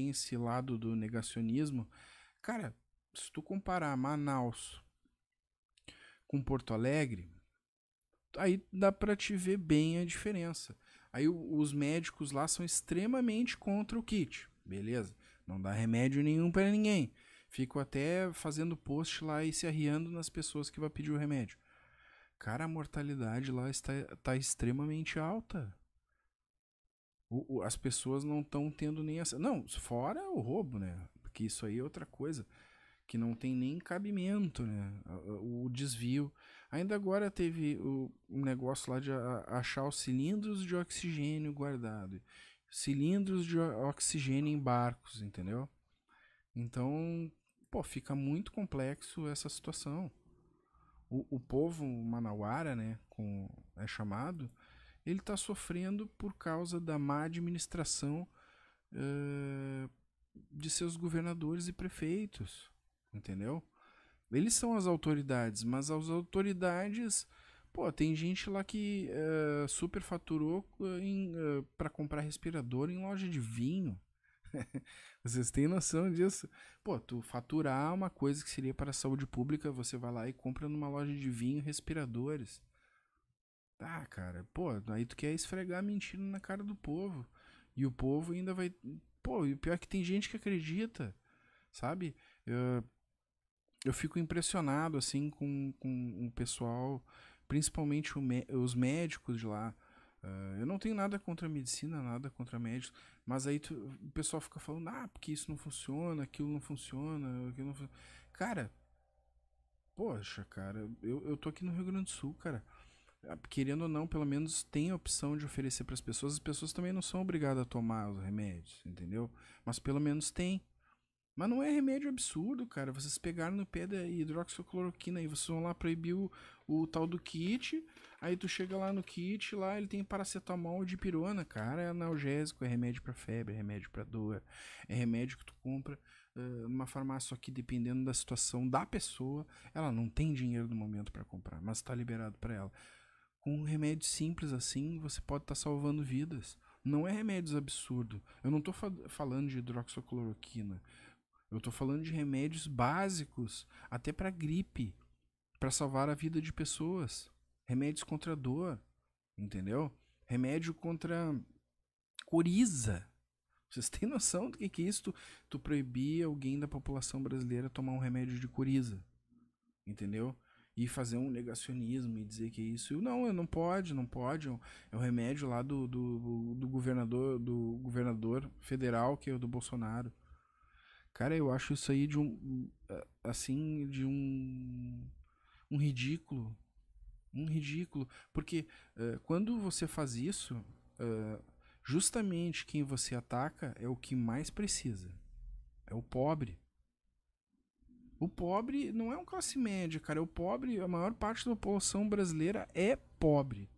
tem esse lado do negacionismo. Cara, se tu comparar Manaus com Porto Alegre, aí dá para te ver bem a diferença. Aí os médicos lá são extremamente contra o kit, beleza? Não dá remédio nenhum para ninguém. Fico até fazendo post lá e se arriando nas pessoas que vai pedir o remédio. Cara, a mortalidade lá está, está extremamente alta o, o, as pessoas não estão tendo nem essa. Não, fora o roubo, né? Porque isso aí é outra coisa que não tem nem cabimento, né? O desvio. Ainda agora teve o, um negócio lá de achar os cilindros de oxigênio guardado. Cilindros de oxigênio em barcos, entendeu? Então, pô, fica muito complexo essa situação. O, o povo manauara, né, com, é chamado, ele está sofrendo por causa da má administração uh, de seus governadores e prefeitos, entendeu? Eles são as autoridades, mas as autoridades, pô, tem gente lá que uh, superfaturou uh, eh, para comprar respirador em loja de vinho. Vocês têm noção disso? Pô, tu faturar uma coisa que seria para a saúde pública, você vai lá e compra numa loja de vinho respiradores. Ah, cara, pô, aí tu quer esfregar mentira na cara do povo. E o povo ainda vai. Pô, e o pior é que tem gente que acredita, sabe? Eu, eu fico impressionado, assim, com, com o pessoal, principalmente o, os médicos de lá. Uh, eu não tenho nada contra a medicina, nada contra médicos, mas aí tu, o pessoal fica falando, ah, porque isso não funciona, aquilo não funciona, aquilo não funciona. Cara, poxa, cara, eu, eu tô aqui no Rio Grande do Sul, cara. Ah, querendo ou não, pelo menos tem a opção de oferecer para as pessoas. As pessoas também não são obrigadas a tomar os remédios, entendeu? Mas pelo menos tem. Mas não é remédio absurdo, cara. Vocês pegaram no pé da hidroxicloroquina e vocês vão lá proibir o, o, tal do kit. Aí tu chega lá no kit, lá ele tem paracetamol de pirona, cara. É analgésico, é remédio para febre, é remédio para dor. É remédio que tu compra uh, numa farmácia, só que dependendo da situação da pessoa, ela não tem dinheiro no momento para comprar, mas tá liberado para ela. Com um remédio simples assim, você pode estar tá salvando vidas. Não é remédios absurdo. Eu não estou falando de hidroxicloroquina. Eu estou falando de remédios básicos, até para gripe, para salvar a vida de pessoas. Remédios contra dor, entendeu? Remédio contra coriza. Vocês têm noção do que, que é isso? Tu, tu proibir alguém da população brasileira tomar um remédio de coriza, entendeu? e fazer um negacionismo e dizer que isso. Não, não pode, não pode. É o é remédio lá do, do, do governador do governador federal, que é o do Bolsonaro. Cara, eu acho isso aí de um. Assim, de um. Um ridículo. Um ridículo. Porque uh, quando você faz isso, uh, justamente quem você ataca é o que mais precisa. É o pobre. O pobre não é um classe média, cara. O pobre, a maior parte da população brasileira é pobre.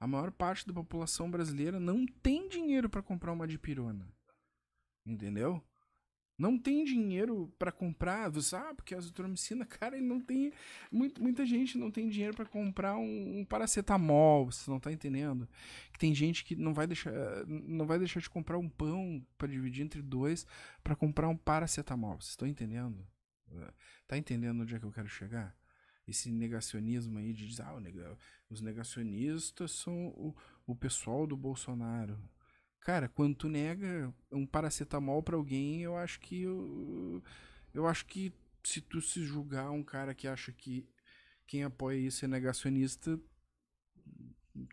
A maior parte da população brasileira não tem dinheiro para comprar uma dipirona. Entendeu? Não tem dinheiro para comprar, você sabe? Ah, porque a azitromicina, cara, ele não tem. Muito, muita gente não tem dinheiro para comprar um, um, paracetamol, você não tá entendendo? Que tem gente que não vai deixar, não vai deixar de comprar um pão para dividir entre dois para comprar um paracetamol, vocês estão entendendo? Tá entendendo onde é que eu quero chegar? Esse negacionismo aí de dizer, ah, os negacionistas são o, o pessoal do Bolsonaro. Cara, quando tu nega um paracetamol para alguém, eu acho que eu, eu acho que se tu se julgar um cara que acha que quem apoia isso é negacionista,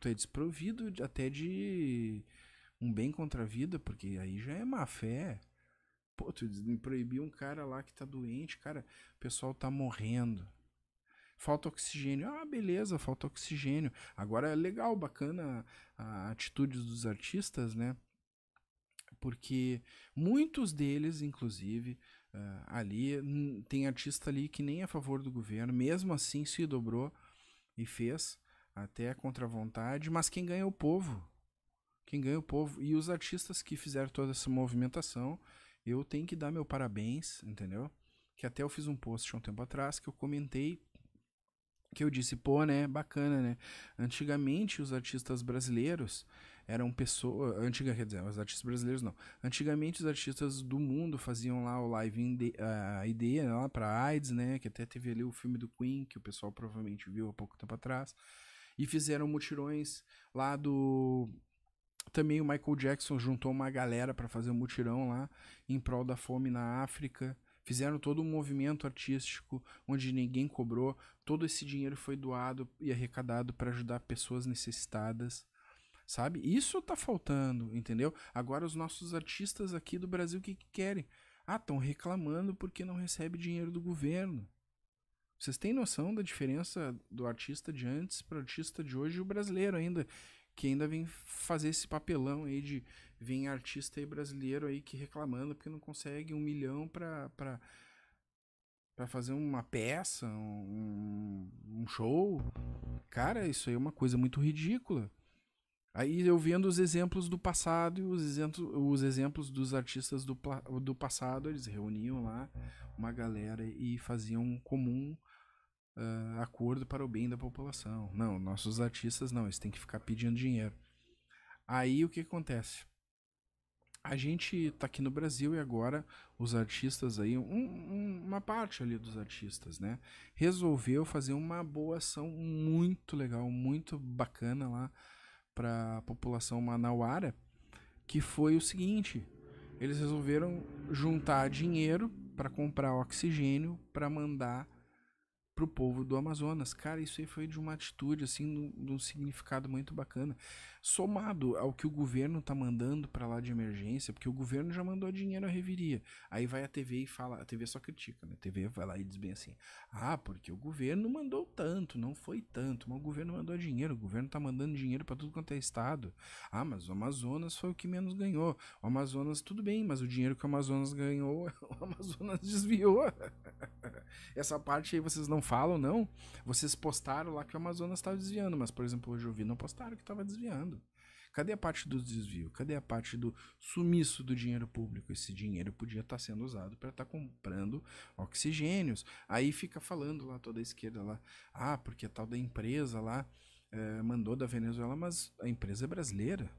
tu é desprovido até de um bem contra a vida, porque aí já é má fé. Pô, tu proibiu um cara lá que tá doente, cara, o pessoal tá morrendo. Falta oxigênio. Ah, beleza, falta oxigênio. Agora é legal, bacana a, atitude dos artistas, né? Porque muitos deles, inclusive, uh, ali, tem artista ali que nem é a favor do governo, mesmo assim se dobrou e fez até contra a vontade, mas quem ganha é o povo. Quem ganha é o povo. E os artistas que fizeram toda essa movimentação eu tenho que dar meu parabéns, entendeu? Que até eu fiz um post há um tempo atrás que eu comentei que eu disse, pô, né, bacana, né? Antigamente os artistas brasileiros eram pessoas, antiga, quer dizer, os artistas brasileiros não. Antigamente os artistas do mundo faziam lá o live in de, a ideia né, lá para AIDS, né, que até teve ali o filme do Queen, que o pessoal provavelmente viu há pouco tempo atrás, e fizeram mutirões lá do também o Michael Jackson juntou uma galera para fazer um mutirão lá em prol da fome na África. Fizeram todo um movimento artístico onde ninguém cobrou. Todo esse dinheiro foi doado e arrecadado para ajudar pessoas necessitadas. Sabe? Isso tá faltando, entendeu? Agora os nossos artistas aqui do Brasil o que, que querem? Ah, estão reclamando porque não recebe dinheiro do governo. Vocês têm noção da diferença do artista de antes para o artista de hoje e o brasileiro ainda? que ainda vem fazer esse papelão aí de vem artista aí brasileiro aí que reclamando porque não consegue um milhão para para fazer uma peça, um, um show. Cara, isso aí é uma coisa muito ridícula. Aí eu vendo os exemplos do passado e os, os exemplos dos artistas do, do passado, eles reuniam lá uma galera e faziam um comum uh, acordo para o bem da população. Não, nossos artistas não, eles têm que ficar pedindo dinheiro. Aí o que acontece? A gente está aqui no Brasil e agora os artistas aí, um, um, uma parte ali dos artistas, né? Resolveu fazer uma boa ação muito legal, muito bacana lá para a população manauara, que foi o seguinte: eles resolveram juntar dinheiro para comprar oxigênio para mandar pro povo do Amazonas. Cara, isso aí foi de uma atitude, assim, de um significado muito bacana. Somado ao que o governo tá mandando para lá de emergência, porque o governo já mandou dinheiro à reviria. Aí vai a TV e fala, a TV só critica, né? A TV vai lá e diz bem assim: ah, porque o governo mandou tanto, não foi tanto, mas o governo mandou dinheiro, o governo tá mandando dinheiro para tudo quanto é estado. Ah, mas o Amazonas foi o que menos ganhou. O Amazonas, tudo bem, mas o dinheiro que o Amazonas ganhou, o Amazonas desviou. Essa parte aí vocês não falam, não, vocês postaram lá que o Amazonas estava desviando, mas, por exemplo, hoje eu vi, não postaram que estava desviando. Cadê a parte do desvio? Cadê a parte do sumiço do dinheiro público? Esse dinheiro podia estar tá sendo usado para estar tá comprando oxigênios. Aí fica falando lá toda a esquerda lá, ah, porque a tal da empresa lá é, mandou da Venezuela, mas a empresa é brasileira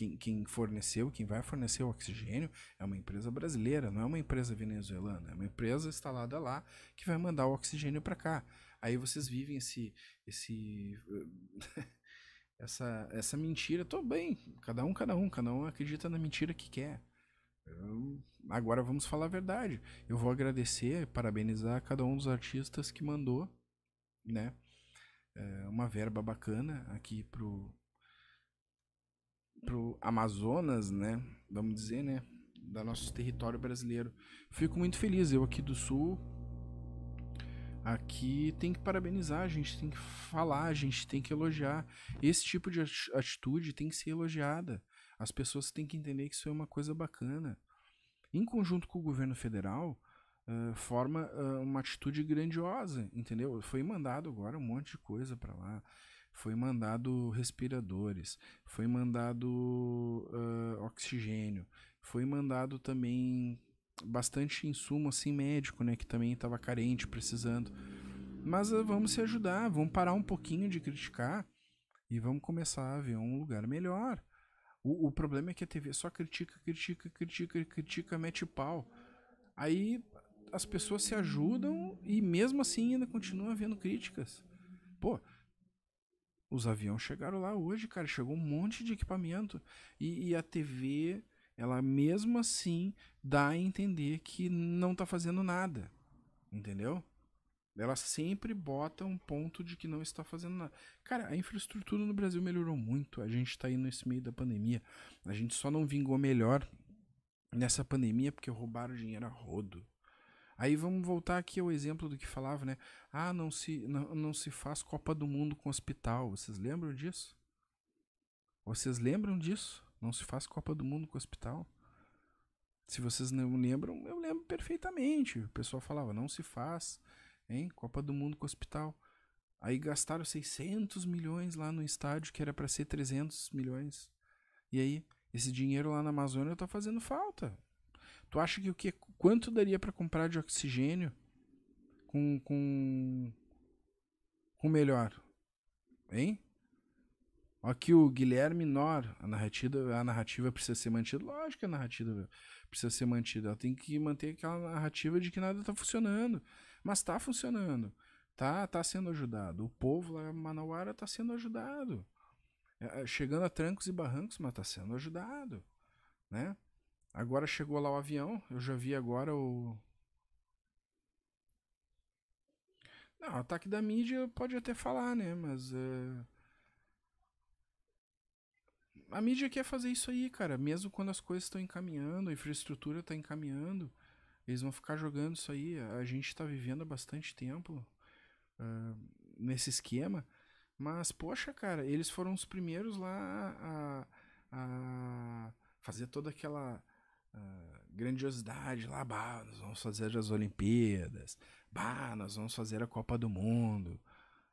quem, quem forneceu, quem vai fornecer o oxigênio é uma empresa brasileira, não é uma empresa venezuelana, é uma empresa instalada lá que vai mandar o oxigênio para cá. Aí vocês vivem esse, esse essa, essa mentira. Tô bem, cada um, cada um, cada um acredita na mentira que quer. agora vamos falar a verdade. Eu vou agradecer, parabenizar cada um dos artistas que mandou, né? Eh, uma verba bacana aqui pro pro Amazonas, né? Vamos dizer, né? Da nosso território brasileiro. Fico muito feliz. Eu aqui do Sul, aqui tem que parabenizar, a gente tem que falar, a gente tem que elogiar. Esse tipo de atitude tem que ser elogiada. As pessoas têm que entender que isso é uma coisa bacana. Em conjunto com o governo federal, uh, forma uh, uma atitude grandiosa, entendeu? Foi mandado agora um monte de coisa para lá foi mandado respiradores, foi mandado uh, oxigênio, foi mandado também bastante insumo assim médico, né, que também estava carente, precisando. Mas uh, vamos se ajudar, vamos parar um pouquinho de criticar e vamos começar a ver um lugar melhor. O, o problema é que a TV só critica, critica, critica, critica, mete pau. Aí as pessoas se ajudam e mesmo assim ainda continua havendo críticas. Pô, os aviões chegaram lá hoje, cara. Chegou um monte de equipamento. E, e a TV, ela mesmo assim dá a entender que não tá fazendo nada. Entendeu? Ela sempre bota um ponto de que não está fazendo nada. Cara, a infraestrutura no Brasil melhorou muito. A gente está aí nesse meio da pandemia. A gente só não vingou melhor nessa pandemia porque roubaram dinheiro a rodo. Aí vamos voltar aqui ao exemplo do que falava, né? Ah, não se, não, não se faz Copa do Mundo com hospital. Vocês lembram disso? Vocês lembram disso? Não se faz Copa do Mundo com hospital? Se vocês não lembram, eu lembro perfeitamente. O pessoal falava, não se faz, hein? Copa do Mundo com hospital. Aí gastaram 600 milhões lá no estádio, que era para ser 300 milhões. E aí, esse dinheiro lá na Amazônia tá fazendo falta. Tu acha que o que quanto daria para comprar de oxigênio com com com melhor? Hein? Aqui o Guilherme Nor, a narrativa, a narrativa precisa ser mantida. Lógico que a narrativa precisa ser mantida. Ela tem que manter aquela narrativa de que nada está funcionando. Mas está funcionando. Tá, tá sendo ajudado. O povo lá em Manauara está sendo ajudado. É, é, chegando a trancos e barrancos, mas está sendo ajudado. Né? Agora chegou lá o avião, eu já vi agora o. Não, ataque da mídia pode até falar, né? Mas. Uh... A mídia quer fazer isso aí, cara. Mesmo quando as coisas estão encaminhando, a infraestrutura está encaminhando, eles vão ficar jogando isso aí. A gente está vivendo há bastante tempo uh, nesse esquema. Mas, poxa, cara, eles foram os primeiros lá a, a fazer toda aquela ah, grandiosidade lá, bah, nós vamos fazer as Olimpíadas, bah, nós vamos fazer a Copa do Mundo,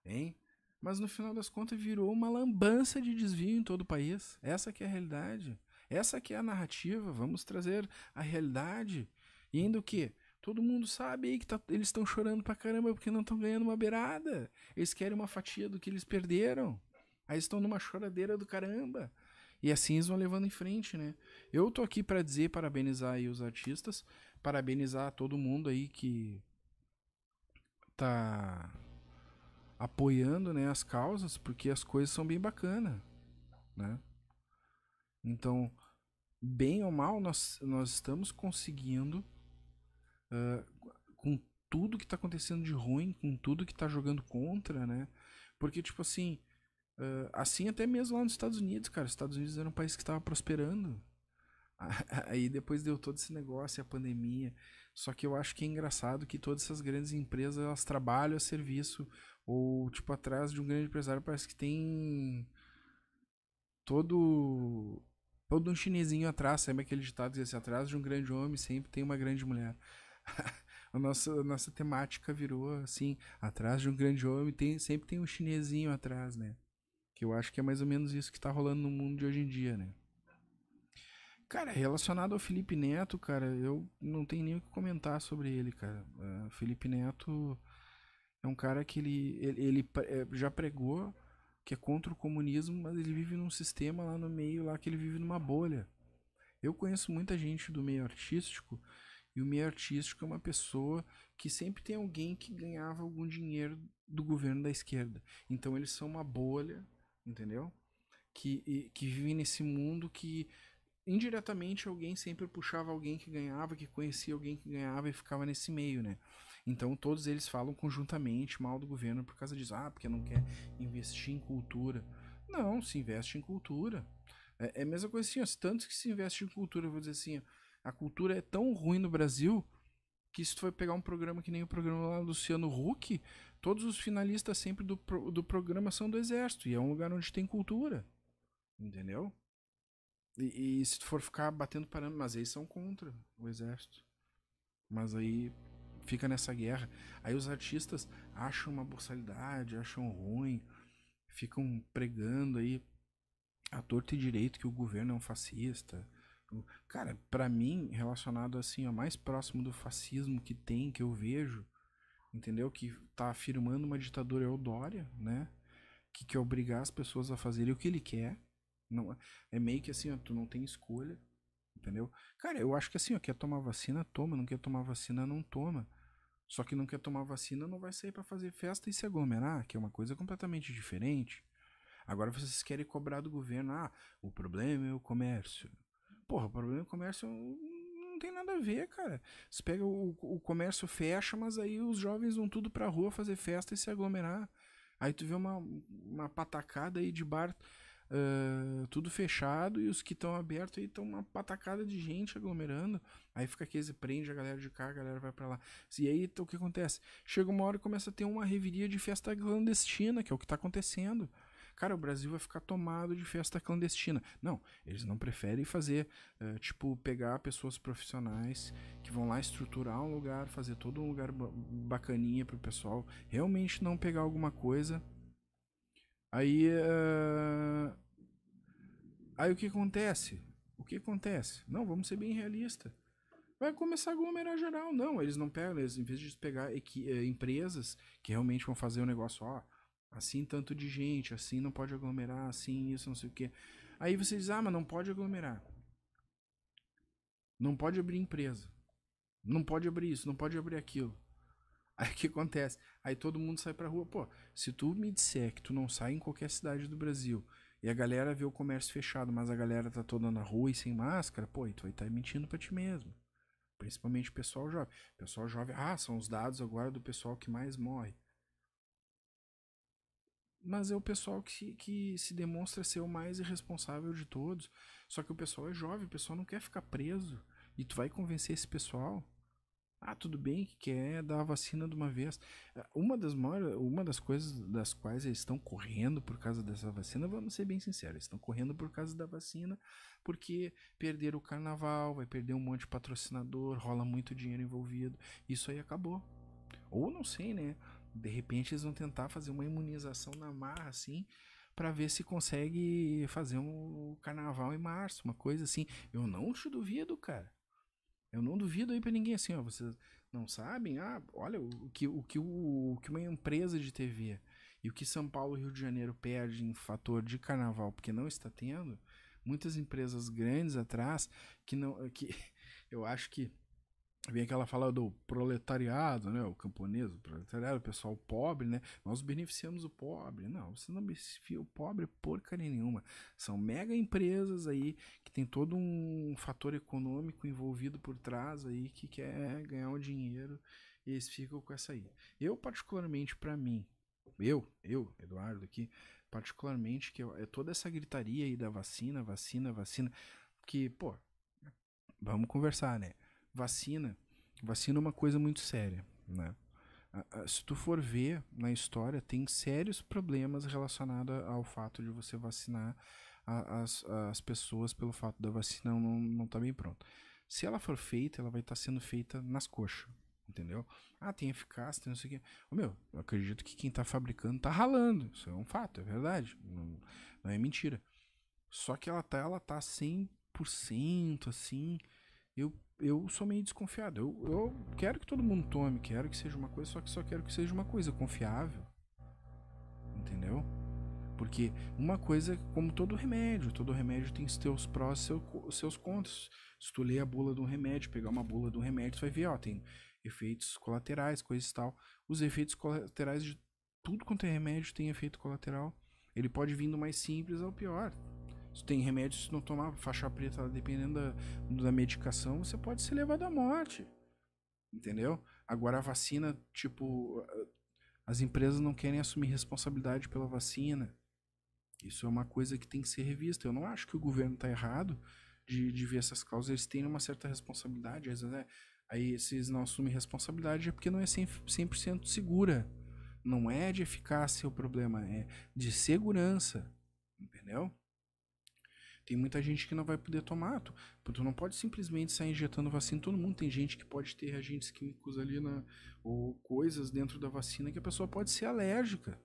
hein? Mas no final das contas virou uma lambança de desvio em todo o país. Essa que é a realidade. Essa que é a narrativa. Vamos trazer a realidade. E ainda o quê? Todo mundo sabe aí que tá, eles estão chorando pra caramba porque não estão ganhando uma beirada. Eles querem uma fatia do que eles perderam. Aí estão numa choradeira do caramba. E assim eles vão levando em frente, né? Eu tô aqui para dizer, parabenizar aí os artistas, parabenizar todo mundo aí que tá apoiando, né, as causas, porque as coisas são bem bacana, né? Então, bem ou mal, nós, nós estamos conseguindo uh, com tudo que tá acontecendo de ruim, com tudo que tá jogando contra, né? Porque, tipo assim, Uh, assim até mesmo lá nos Estados Unidos, cara. Os Estados Unidos era um país que estava prosperando. Aí depois deu todo esse negócio, a pandemia. Só que eu acho que é engraçado que todas essas grandes empresas elas trabalham a serviço ou tipo atrás de um grande empresário parece que tem todo todo um chinesinho atrás, sabe aquele ditado que assim, atrás de um grande homem sempre tem uma grande mulher. a nossa a nossa temática virou assim, atrás de um grande homem tem sempre tem um chinesinho atrás, né? Que eu acho que é mais ou menos isso que tá rolando no mundo de hoje em dia, né? Cara, relacionado ao Felipe Neto, cara, eu não tenho nem o que comentar sobre ele, cara. Uh, Felipe Neto é um cara que ele, ele, ele é, já pregou que é contra o comunismo, mas ele vive num sistema lá no meio, lá que ele vive numa bolha. Eu conheço muita gente do meio artístico, e o meio artístico é uma pessoa que sempre tem alguém que ganhava algum dinheiro do governo da esquerda. Então eles são uma bolha entendeu? Que, que vive nesse mundo que indiretamente alguém sempre puxava alguém que ganhava, que conhecia alguém que ganhava e ficava nesse meio, né? Então todos eles falam conjuntamente mal do governo por causa disso, ah, porque não quer investir em cultura. Não, se investe em cultura. É, é a mesma coisa assim, ó, tantos que se investe em cultura, eu vou dizer assim, ó, a cultura é tão ruim no Brasil que se tu for pegar um programa que nem o programa lá Luciano Huck, todos os finalistas sempre do, do programa são do exército, e é um lugar onde tem cultura. Entendeu? E, e se tu for ficar batendo parâmetros, mas eles são contra o exército. Mas aí fica nessa guerra. Aí os artistas acham uma borsalidade, acham ruim, ficam pregando aí a torta e direito que o governo é um fascista, Cara, para mim, relacionado assim, ó, mais próximo do fascismo que tem, que eu vejo, entendeu? Que tá afirmando uma ditadura eudória, né? Que quer obrigar as pessoas a fazerem o que ele quer. Não, é meio que assim, ó, tu não tem escolha, entendeu? Cara, eu acho que assim, ó, quer tomar vacina, toma, não quer tomar vacina, não toma. Só que não quer tomar vacina, não vai sair para fazer festa e se aglomerar, que é uma coisa completamente diferente. Agora vocês querem cobrar do governo, ah, o problema é o comércio. Porra, o problema do é comércio não tem nada a ver, cara. Você pega o, o comércio fecha, mas aí os jovens vão tudo pra rua fazer festa e se aglomerar. Aí tu vê uma, uma patacada aí de bar uh, tudo fechado e os que estão abertos aí estão uma patacada de gente aglomerando. Aí fica aquele, prende a galera de cá, a galera vai para lá. E aí então, o que acontece? Chega uma hora e começa a ter uma reviria de festa clandestina, que é o que tá acontecendo cara, o Brasil vai ficar tomado de festa clandestina. Não, eles não preferem fazer, uh, tipo, pegar pessoas profissionais que vão lá estruturar um lugar, fazer todo um lugar bacaninha pro pessoal, realmente não pegar alguma coisa. Aí. Uh... Aí o que acontece? O que acontece? Não, vamos ser bem realistas vai começar a aglomerar geral. Não, eles não pegam, eles, em vez de pegar eh, empresas que realmente vão fazer o um negócio, ó, assim tanto de gente, assim não pode aglomerar, assim isso, não sei o quê. Aí você diz, ah, mas não pode aglomerar. Não pode abrir empresa. Não pode abrir isso, não pode abrir aquilo. Aí o que acontece? Aí todo mundo sai pra rua. Pô, se tu me disser que tu não sai em qualquer cidade do Brasil e a galera vê o comércio fechado, mas a galera tá toda na rua e sem máscara, pô, aí tu vai estar tá mentindo pra ti mesmo. Principalmente o pessoal jovem. O pessoal jovem, ah, são os dados agora do pessoal que mais morre mas é o pessoal que, que se demonstra ser o mais irresponsável de todos. Só que o pessoal é jovem, o pessoal não quer ficar preso. E tu vai convencer esse pessoal? Ah, tudo bem que quer dar a vacina de uma vez. Ah, uma das, maiores, uma das coisas das quais eles estão correndo por causa dessa vacina, vamos ser bem sinceros, eles estão correndo por causa da vacina porque perderam o carnaval, vai perder um monte de patrocinador, rola muito dinheiro envolvido. Isso aí acabou. Ou não sei, né? De repente eles vão tentar fazer uma imunização na marra, assim, para ver se consegue fazer um carnaval em março, uma coisa assim. Eu não te duvido, cara. Eu não duvido aí para ninguém assim, ó, vocês não sabem? Ah, olha o que o que o, o que uma empresa de TV e o que São Paulo e Rio de Janeiro perde em fator de carnaval, porque não está tendo muitas empresas grandes atrás que não que eu acho que vem aquela fala do proletariado, né? O camponês, o proletariado, o pessoal pobre, né? Nós beneficiamos o pobre. Não, você não beneficia o pobre porcaria nenhuma. São mega empresas aí que tem todo um fator econômico envolvido por trás aí que quer ganhar um dinheiro e eles ficam com essa aí. Eu, particularmente, para mim, eu, eu, Eduardo aqui, particularmente, que é toda essa gritaria aí da vacina, vacina, vacina, que, pô, vamos conversar, né? vacina, vacina é uma coisa muito séria, né? Se tu for ver na história, tem sérios problemas relacionados ao fato de você vacinar as, as pessoas pelo fato da vacina não, não tá bem pronta. Se ela for feita, ela vai estar tá sendo feita nas coxas, entendeu? Ah, tem eficácia, tem não sei o quê. meu, eu acredito que quem está fabricando está ralando. Isso é um fato, é verdade. Não, não é mentira. Só que ela tá, ela tá 100% assim. Eu eu sou meio desconfiado. Eu, eu quero que todo mundo tome, quero que seja uma coisa, só que só quero que seja uma coisa confiável. Entendeu? Porque uma coisa, como todo remédio, todo remédio tem seus prós e seus contras. Se tu ler a bula de um remédio, pegar uma bula de um remédio, tu vai ver, ó, tem efeitos colaterais, coisas e tal. Os efeitos colaterais de tudo quanto é remédio tem efeito colateral. Ele pode vir do mais simples ao pior. Tu tem remédio, se não tomar faixa preta, dependendo da, da medicação, você pode ser levado à morte. Entendeu? Agora a vacina, tipo, as empresas não querem assumir responsabilidade pela vacina. Isso é uma coisa que tem que ser revista. Eu não acho que o governo está errado de, de ver essas causas. Eles têm uma certa responsabilidade. Às vezes, né? Aí, se eles não assumem responsabilidade, é porque não é 100%, 100 segura. Não é de eficácia o ah, problema, é de segurança. Entendeu? Tem muita gente que não vai poder tomar, tu, tu não pode simplesmente sair injetando vacina todo mundo. Tem gente que pode ter agentes químicos ali na ou coisas dentro da vacina que a pessoa pode ser alérgica.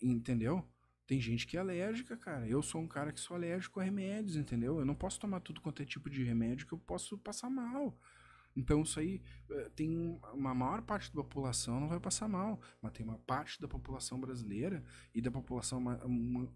Entendeu? Tem gente que é alérgica, cara. Eu sou um cara que sou alérgico a remédios, entendeu? Eu não posso tomar tudo quanto é tipo de remédio que eu posso passar mal. Então isso aí eh, tem uma maior parte da população não vai passar mal, mas tem uma parte da população brasileira e da população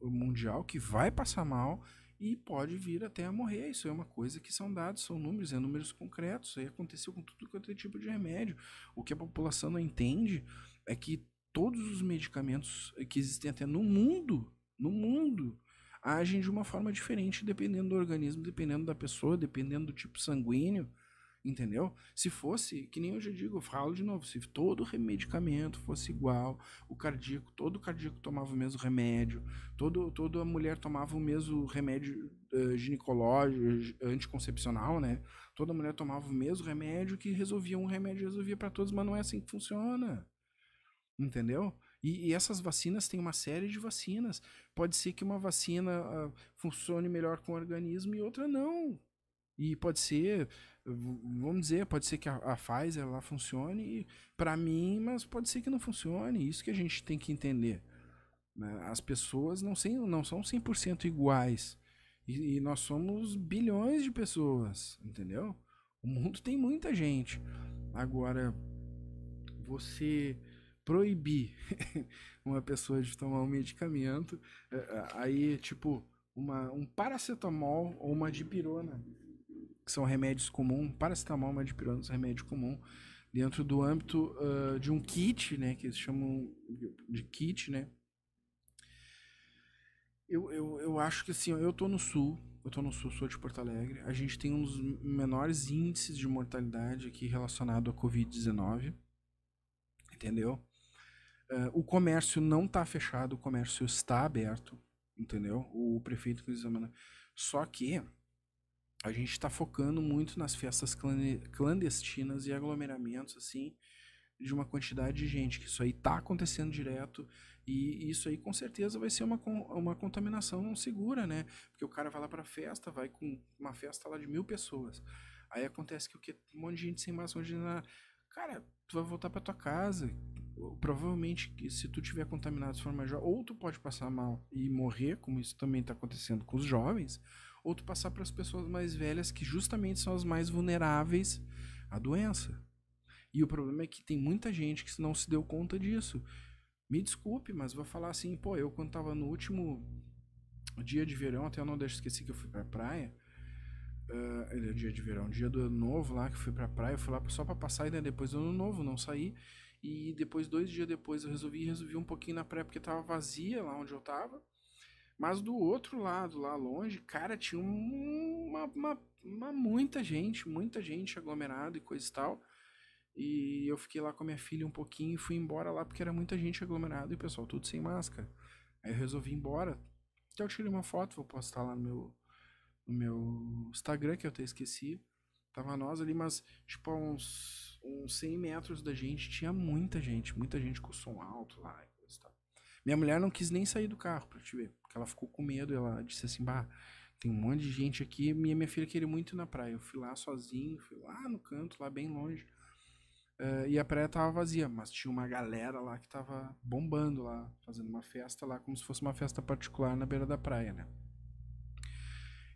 mundial que vai passar mal e pode vir até a morrer. Isso é uma coisa que são dados, são números, é números concretos. Isso aí aconteceu com tudo quanto é tipo de remédio. O que a população não entende é que todos os medicamentos que existem até no mundo, no mundo, agem de uma forma diferente dependendo do organismo, dependendo da pessoa, dependendo do tipo sanguíneo, Entendeu? Se fosse, que nem eu já digo, eu falo de novo, se todo medicamento fosse igual, o cardíaco, todo cardíaco tomava o mesmo remédio, todo, toda mulher tomava o mesmo remédio uh, ginecológico, anticoncepcional, né? Toda mulher tomava o mesmo remédio que resolvia um remédio, resolvia para todos, mas não é assim que funciona. Entendeu? E, e, essas vacinas têm uma série de vacinas. Pode ser que uma vacina uh, funcione melhor com o organismo e outra não. E pode ser vamos dizer, pode ser que a, a Pfizer lá funcione para mim, mas pode ser que não funcione. Isso que a gente tem que entender. Né? As pessoas não, não são 100% iguais. E, e, nós somos bilhões de pessoas, entendeu? O mundo tem muita gente. Agora, você proibir uma pessoa de tomar um medicamento, é, é, aí, tipo, uma, um paracetamol ou uma dipirona que são remédios comuns, paracetamol, maldipirona, é são remédio comum, dentro do âmbito uh, de um kit, né, que eles chamam de kit, né, eu, eu, eu acho que assim, eu tô no sul, eu tô no sul, sou de Porto Alegre, a gente tem um dos menores índices de mortalidade aqui relacionado à Covid-19, entendeu? Uh, o comércio não tá fechado, o comércio está aberto, entendeu? O prefeito que examina. Só que a gente está focando muito nas festas clandestinas e aglomeramentos, assim, de uma quantidade de gente, que isso aí está acontecendo direto, e isso aí com certeza vai ser uma, uma contaminação segura, né? Porque o cara vai lá para festa, vai com uma festa lá de mil pessoas. Aí acontece que o que um monte de gente sem máscara nada. Cara, tu vai voltar para tua casa. Provavelmente, se tu tiver contaminado de forma jovem, ou tu pode passar mal e morrer, como isso também está acontecendo com os jovens, ou tu passar para as pessoas mais velhas que justamente são as mais vulneráveis à doença. E o problema é que tem muita gente que não se deu conta disso. Me desculpe, mas vou falar assim, pô, eu quando tava no último dia de verão, até eu não deixo esquecer que eu fui pra praia. Uh, dia de verão, dia do ano novo lá que eu fui pra praia, eu fui lá só pra passar e né, depois do ano novo, não saí. E depois, dois dias depois, eu resolvi resolvi um pouquinho na praia porque tava vazia lá onde eu tava. Mas do outro lado, lá longe, cara, tinha uma, uma, uma muita gente, muita gente aglomerada e coisa e tal. E eu fiquei lá com a minha filha um pouquinho e fui embora lá porque era muita gente aglomerada e o pessoal tudo sem máscara. Aí eu resolvi ir embora. Então eu tirei uma foto, vou postar lá no meu, no meu Instagram, que eu até esqueci. Tava nós ali, mas tipo a uns, uns 100 metros da gente tinha muita gente, muita gente com som alto lá e coisa e tal. Minha mulher não quis nem sair do carro pra te ver, ela ficou com medo, ela disse assim, bah, tem um monte de gente aqui, minha minha filha queria muito ir na praia. Eu fui lá sozinho, fui lá no canto, lá bem longe. Uh, e a praia tava vazia, mas tinha uma galera lá que tava bombando lá, fazendo uma festa lá, como se fosse uma festa particular na beira da praia, né?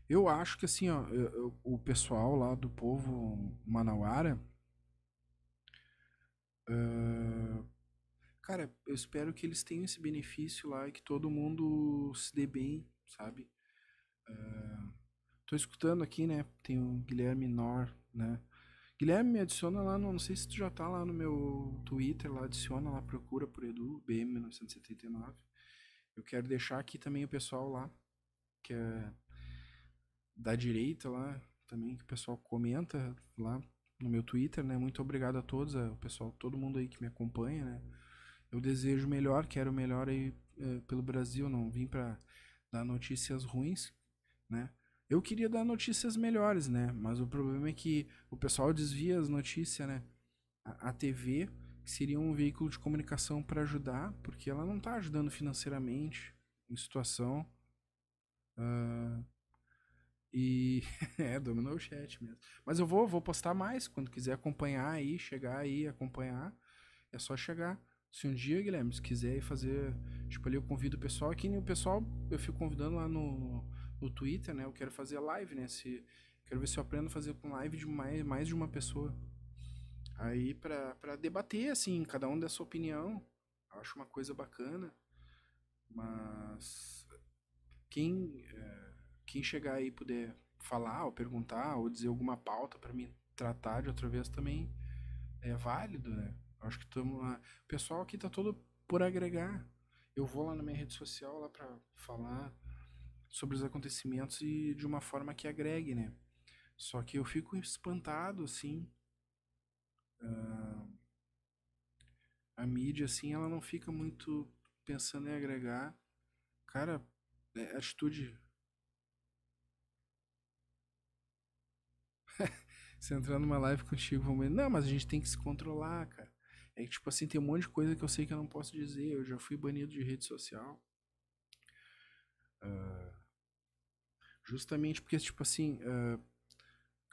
Eu acho que assim, ó, eu, eu, o pessoal lá do povo manauara uh, Cara, eu espero que eles tenham esse benefício lá e que todo mundo se dê bem, sabe? Uh, tô escutando aqui, né? Tem o Guilherme Nor, né? Guilherme, me adiciona lá, no, não sei se tu já tá lá no meu Twitter, lá adiciona lá, procura por Edu, BM1979. Eu quero deixar aqui também o pessoal lá, que é da direita lá, também, que o pessoal comenta lá no meu Twitter, né? Muito obrigado a todos, o pessoal, todo mundo aí que me acompanha, né? eu desejo melhor, quero melhor aí é, pelo Brasil, não vim para dar notícias ruins, né? Eu queria dar notícias melhores, né? Mas o problema é que o pessoal desvia as notícias, né? A, a TV seria um veículo de comunicação para ajudar, porque ela não está ajudando financeiramente em situação. Uh, e é, dominou o chat mesmo. Mas eu vou, vou postar mais quando quiser acompanhar aí, chegar aí, acompanhar. É só chegar. Se um dia, Guilherme, se quiser fazer, tipo, ali eu convido o pessoal aqui, né, o pessoal eu fico convidando lá no, no Twitter, né? Eu quero fazer live, né? Se, quero ver se eu aprendo a fazer com live de mais, mais de uma pessoa. Aí pra, pra debater, assim, cada um da sua opinião. Acho uma coisa bacana. Mas quem, eh, quem chegar aí e puder falar ou perguntar ou dizer alguma pauta para mim tratar de outra vez também é válido, né? Acho que estamos lá. O pessoal aqui tá todo por agregar. Eu vou lá na minha rede social lá para falar sobre os acontecimentos e de uma forma que agregue, né? Só que eu fico espantado, assim. Uh, a mídia, assim, ela não fica muito pensando em agregar. Cara, é atitude. Você entrando numa live contigo, vamos. ver. Não, mas a gente tem que se controlar, cara. É que, tipo assim, tem um monte de coisa que eu sei que eu não posso dizer. Eu já fui banido de rede social. Uh, justamente porque, tipo assim, uh,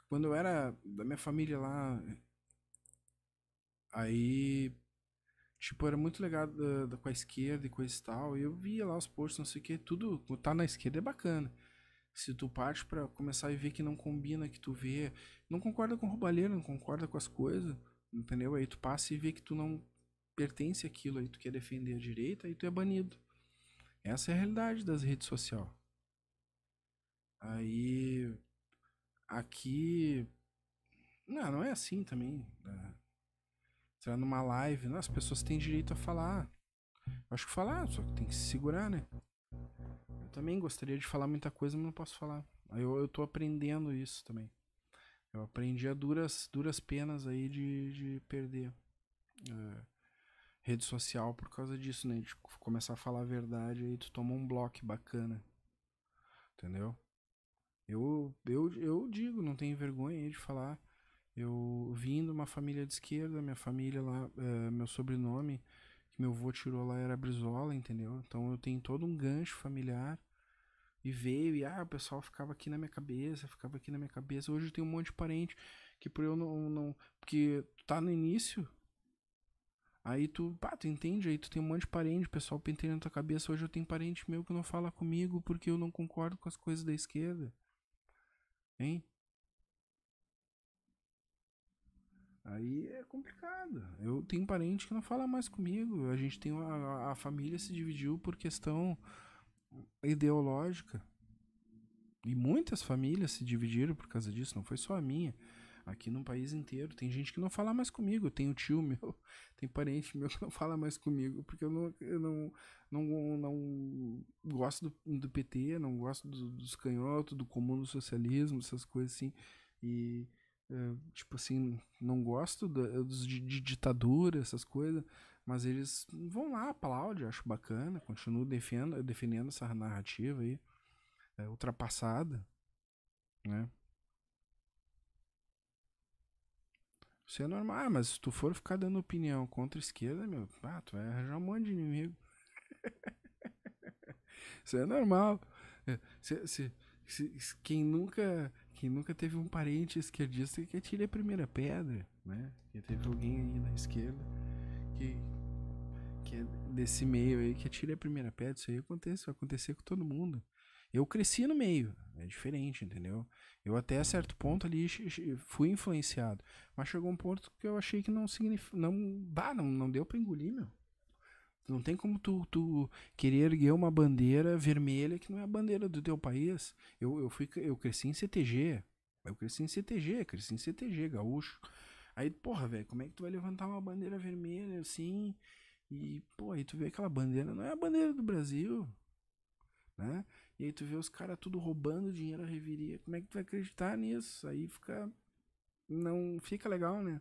quando eu era da minha família lá, aí, tipo, era muito legado da, da, com a esquerda e coisa e tal. E eu via lá os posts, não sei o que. Tudo, tá na esquerda é bacana se tu parte para começar a ver que não combina, que tu vê, não concorda com o roubalheiro, não concorda com as coisas, Entendeu? Aí tu passa e vê que tu não pertence àquilo, aí tu quer defender a direita, aí tu é banido. Essa é a realidade das redes sociais. Aí. Aqui. Não, não é assim também. Né? Entrar numa live, não, né, as pessoas têm direito a falar. Acho que falar, só que tem que se segurar, né? Eu também gostaria de falar muita coisa, mas não posso falar. Eu, eu tô aprendendo isso também. Eu aprendi a duras, duras penas aí de, de perder é, rede social por causa disso, né? De começar a falar a verdade aí tu toma um bloco bacana. Entendeu? Eu, eu, eu digo, não tenho vergonha aí de falar. Eu vim de uma família de esquerda, minha família lá, é, meu sobrenome que meu avô tirou lá era Brizola, entendeu? Então eu tenho todo um gancho familiar e veio, e ah, o pessoal ficava aqui na minha cabeça, ficava aqui na minha cabeça. Hoje eu tenho um monte de parente que por eu não. não porque tá no início. Aí tu, pá, tu entende? Aí tu tem um monte de parente, o pessoal penteia na tua cabeça. Hoje eu tenho parente meu que não fala comigo porque eu não concordo com as coisas da esquerda. Hein? Aí é complicado. Eu tenho parente que não fala mais comigo. A gente tem. A, a família se dividiu por questão ideológica. E muitas famílias se dividiram por causa disso, não foi só a minha. Aqui no país inteiro. Tem gente que não fala mais comigo. tem tenho tio meu, tem parente meu que não fala mais comigo, porque eu não, eu não, não, não gosto do, do PT, não gosto do, dos canhotos, do do socialismo, essas coisas assim. E, é, tipo assim, não gosto da, de, de ditadura, essas coisas. Mas eles vão lá, aplaudem, acho bacana, continuo defendo, defendendo essa narrativa aí, é, ultrapassada, né? Isso é normal, ah, mas se tu for ficar dando opinião contra a esquerda, meu, ah, tu vai arranjar um monte de inimigo. Isso é normal. Se, se, se, quem nunca quem nunca teve um parente esquerdista que atire a primeira pedra, né? Que teve alguém aí na esquerda que, que é desse meio aí, que atire a primeira pedra, isso aí acontece, vai acontecer com todo mundo. Eu cresci no meio, é diferente, entendeu? Eu até certo ponto ali fui influenciado, mas chegou um ponto que eu achei que não significa, não, bah, não, não deu para engolir, meu. Não tem como tu, tu querer erguer uma bandeira vermelha que não é a bandeira do teu país. Eu, eu fui eu cresci em CTG, eu cresci em CTG, cresci em CTG gaúcho. Aí, porra, velho, como é que tu vai levantar uma bandeira vermelha assim e, pô, aí tu vê aquela bandeira, não é a bandeira do Brasil, né? E aí tu vê os caras tudo roubando dinheiro a reviria. Como é que tu vai acreditar nisso? Aí fica. Não fica legal, né?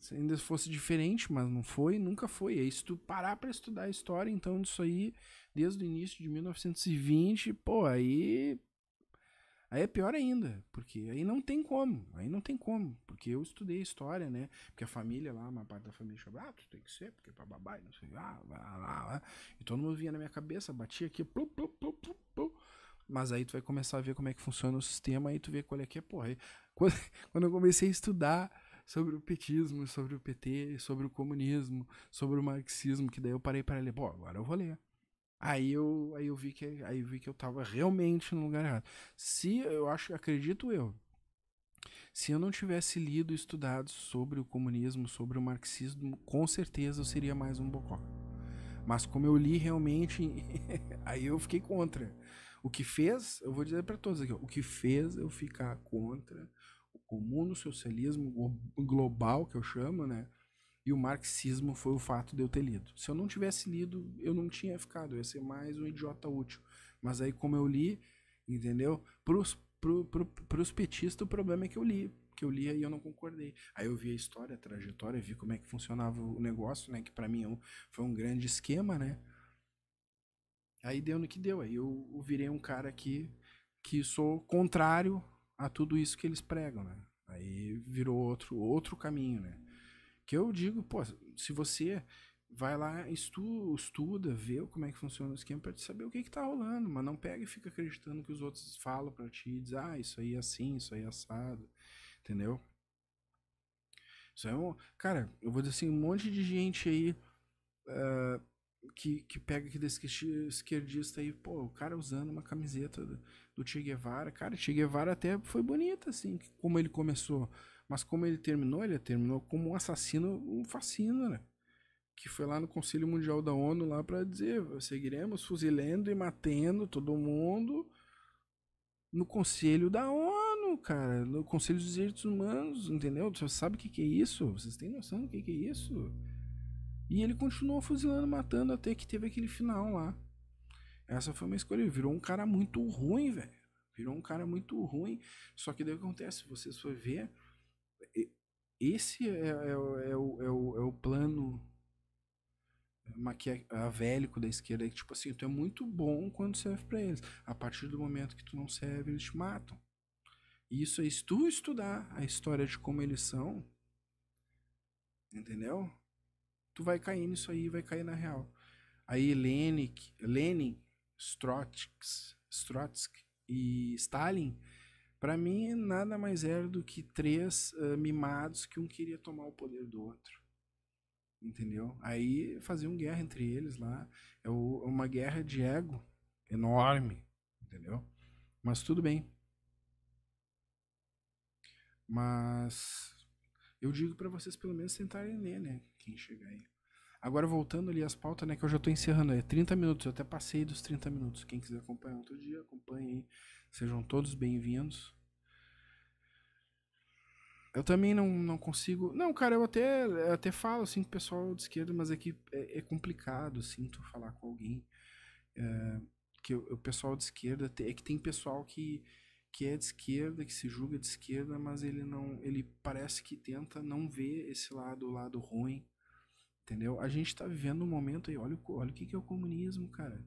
Se ainda fosse diferente, mas não foi, nunca foi. E aí, se tu parar pra estudar a história, então, disso aí, desde o início de 1920, pô, aí Aí é pior ainda, porque aí não tem como, aí não tem como, porque eu estudei história, né? Porque a família lá, uma parte da família chama, ah, tu tem que ser, porque bababá, e não sei, lá, lá, lá. E todo mundo vinha na minha cabeça, batia aqui, plu, plu, plu, plu, plu. Mas aí tu vai começar a ver como é que funciona o sistema, aí tu vê qual é que é, porra. Quando, quando eu comecei a estudar sobre o petismo, sobre o PT, sobre o comunismo, sobre o marxismo, que daí eu parei para ler, pô, agora eu vou ler. Aí eu, aí eu vi que aí vi que eu tava realmente no lugar errado. Se eu acho, acredito eu, se eu não tivesse lido e estudado sobre o comunismo, sobre o marxismo, com certeza eu seria mais um bocó. Mas como eu li realmente, aí eu fiquei contra. O que fez, eu vou dizer para todos aqui, ó, o que fez eu ficar contra o mundo socialismo global que eu chamo, né? E o marxismo foi o fato de eu ter lido. Se eu não tivesse lido, eu não tinha ficado, eu ia ser mais um idiota útil. Mas aí, como eu li, entendeu? os pro, pro, petistas, o problema é que eu li. Que eu li e eu não concordei. Aí eu vi a história, a trajetória, vi como é que funcionava o negócio, né? Que para mim é foi um grande esquema, né? Aí deu no que deu. Aí eu, eu virei um cara que, que sou contrário a tudo isso que eles pregam, né? Aí virou outro, outro caminho, né? Que eu digo, pô, se você vai lá, estuda, vê como é que funciona o esquema para te saber o que que tá rolando, mas não pega e fica acreditando que os outros falam para ti, diz, ah, isso aí é assim, isso aí é assado, entendeu? Isso é um, cara, eu vou dizer assim, um monte de gente aí uh, que, que pega aqui desse esquerdista aí, pô, o cara usando uma camiseta do, do Che Guevara. Cara, Che Guevara até foi bonita, assim, como ele começou. Mas como ele terminou, ele terminou como um assassino, um fascino, né? Que foi lá no Conselho Mundial da ONU lá para dizer, seguiremos fuzilando e matando todo mundo no Conselho da ONU, cara, no Conselho dos Direitos Humanos, entendeu? Você sabe o que, é isso? Vocês têm noção do que, é isso? E ele continuou fuzilando, matando até que teve aquele final lá. Essa foi uma escolha. Ele virou um cara muito ruim, velho. Virou um cara muito ruim. Só que daí acontece, vocês foram ver esse é, é, é, o, é, o, é o é plano maquiavélico da esquerda, que tipo assim, tu é muito bom quando serve para eles. A partir do momento que tu não serve, eles te matam. E isso aí, se tu estudar a história de como eles são, entendeu? Tu vai cair nisso aí, vai cair na real. Aí Lenin, Lenin Strotsky, Strotsky e Stalin para mim, nada mais era é do que três uh, mimados que um queria tomar o poder do outro. Entendeu? Aí faziam guerra entre eles lá. É, é uma guerra de ego enorme. Entendeu? Mas tudo bem. Mas eu digo para vocês pelo menos tentarem ler, né? Quem chegar aí. Agora voltando ali às pautas, né, que eu já estou encerrando, é 30 minutos, eu até passei dos 30 minutos. Quem quiser acompanhar outro dia, acompanhe aí. Sejam todos bem-vindos. Eu também não, não consigo. Não, cara, eu até, eu até falo assim com o pessoal de esquerda, mas é que é, é complicado, assim, tu falar com alguém. É, que o, pessoal de esquerda. É que tem pessoal que, que é de esquerda, que se julga de esquerda, mas ele não. Ele parece que tenta não ver esse lado, o lado ruim. Entendeu? A gente tá vivendo um momento aí, olha, olha o que, que é o comunismo, cara.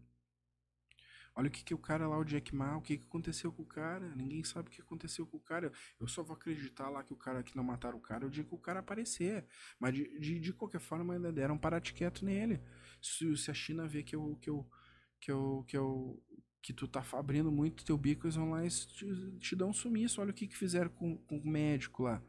Olha o que, que o cara lá, o Jack Ma, o que, que aconteceu com o cara? Ninguém sabe o que aconteceu com o cara. Eu só vou acreditar lá que o cara que não mataram o cara o dia que o cara aparecer. Mas de, de, de qualquer forma, ainda deram um parate quieto nele. Se, se a China vê que eu, que eu, que eu, que eu, que tu tá abrindo muito teu bico, eles vão lá e te, te dão um sumiço. Olha o que, que fizeram com, com o médico lá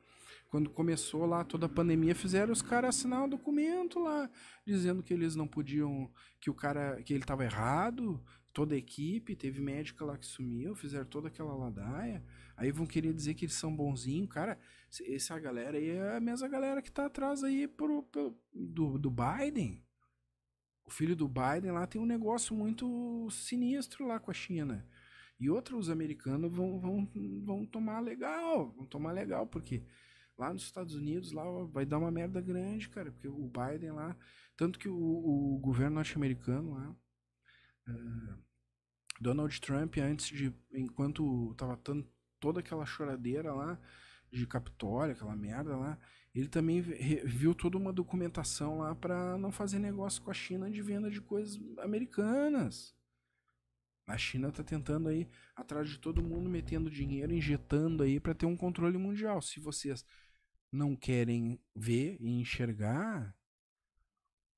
quando começou lá toda a pandemia, fizeram os caras assinar um documento lá, dizendo que eles não podiam, que o cara, que ele estava errado, toda a equipe, teve médica lá que sumiu, fizeram toda aquela ladaia, aí vão querer dizer que eles são bonzinhos, cara, essa galera aí é a mesma galera que tá atrás aí pro, pro do, do Biden. O filho do Biden lá tem um negócio muito sinistro lá com a China. E outros americanos vão, vão, vão tomar legal, vão tomar legal, porque lá nos Estados Unidos lá vai dar uma merda grande, cara, porque o Biden lá, tanto que o, o governo norte-americano lá é, Donald Trump, antes de. Enquanto tava tando toda aquela choradeira lá de Capitólio, aquela merda lá, ele também viu toda uma documentação lá para não fazer negócio com a China de venda de coisas americanas. A China tá tentando aí atrás de todo mundo metendo dinheiro, injetando aí para ter um controle mundial. Se vocês não querem ver e enxergar,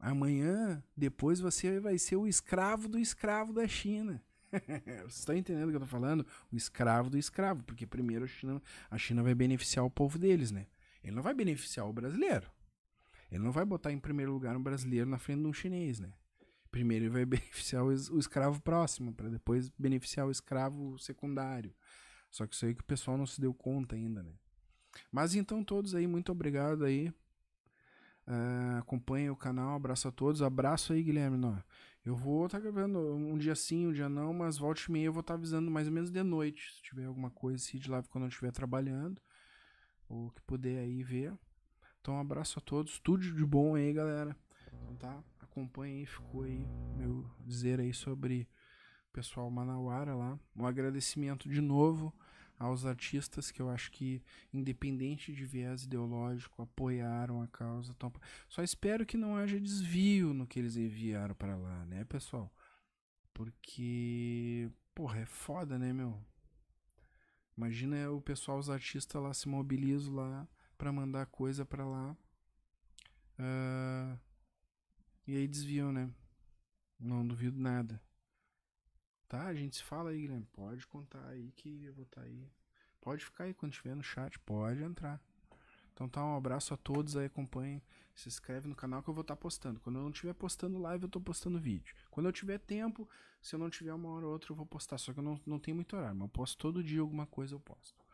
Amanhã, depois você vai ser o escravo do escravo da China. Vocês estão tá entendendo o que eu estou falando? O escravo do escravo, porque primeiro a China, a China vai beneficiar o povo deles, né? Ele não vai beneficiar o brasileiro. Ele não vai botar em primeiro lugar um brasileiro na frente de um chinês, né? Primeiro ele vai beneficiar o escravo próximo, para depois beneficiar o escravo secundário. Só que isso aí que o pessoal não se deu conta ainda, né? Mas então todos aí, muito obrigado aí Uh, acompanha o canal, abraço a todos. Abraço aí, Guilherme. Não, eu vou estar tá gravando um dia sim, um dia não, mas volte e meia eu vou estar tá avisando mais ou menos de noite. Se tiver alguma coisa, se de live quando eu estiver trabalhando, ou que puder aí ver. Então, abraço a todos. Tudo de bom aí, galera. Então, tá? Acompanha aí, ficou aí meu dizer aí sobre o pessoal Manauara lá. Um agradecimento de novo aos artistas que eu acho que, independente de viés ideológico, apoiaram a causa. Tão... Só espero que não haja desvio no que eles enviaram para lá, né, pessoal? Porque, porra, é foda, né, meu? Imagina o pessoal, os artistas lá se mobilizam lá para mandar coisa para lá. Uh, e aí desviam, né? Não duvido nada. Tá, a gente se fala aí, Guilherme. Pode contar aí que eu vou estar tá aí. Pode ficar aí quando estiver no chat, pode entrar. Então tá, um abraço a todos aí, acompanhem, se inscreve no canal que eu vou estar tá postando. Quando eu não estiver postando live, eu estou postando vídeo. Quando eu tiver tempo, se eu não tiver uma hora ou outra, eu vou postar. Só que eu não, não tenho muito horário, mas eu posto todo dia alguma coisa, eu posto.